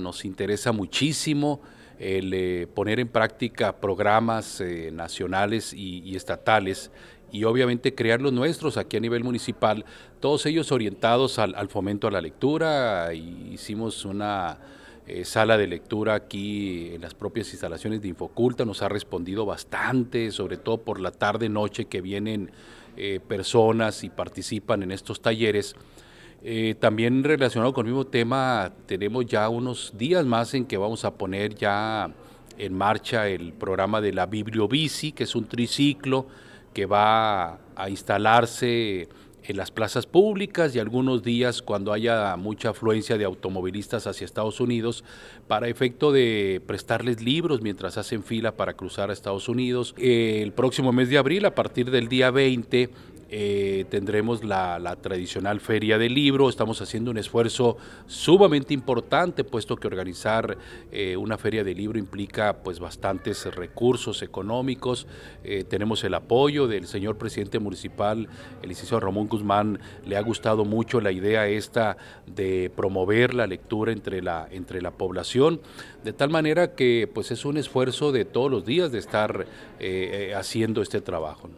Nos interesa muchísimo el eh, poner en práctica programas eh, nacionales y, estatales y obviamente crear los nuestros aquí a nivel municipal, todos ellos orientados al, fomento a la lectura. Hicimos una eh, sala de lectura aquí en las propias instalaciones de Infoculta, nos ha respondido bastante, sobre todo por la tarde-noche que vienen personas y participan en estos talleres. Eh, también relacionado con el mismo tema, tenemos ya unos días más en que vamos a poner ya en marcha el programa de la Bibliobici, que es un triciclo que va a instalarse en las plazas públicas y algunos días cuando haya mucha afluencia de automovilistas hacia Estados Unidos para efecto de prestarles libros mientras hacen fila para cruzar a Estados Unidos. Eh, el próximo mes de abril, a partir del día 20, eh, tendremos la, tradicional feria de libro, estamos haciendo un esfuerzo sumamente importante, puesto que organizar eh, una feria de libro implica pues bastantes recursos económicos, eh, tenemos el apoyo del señor presidente municipal, el licenciado Ramón Guzmán, le ha gustado mucho la idea esta de promover la lectura entre la, entre la población, de tal manera que pues es un esfuerzo de todos los días de estar haciendo este trabajo.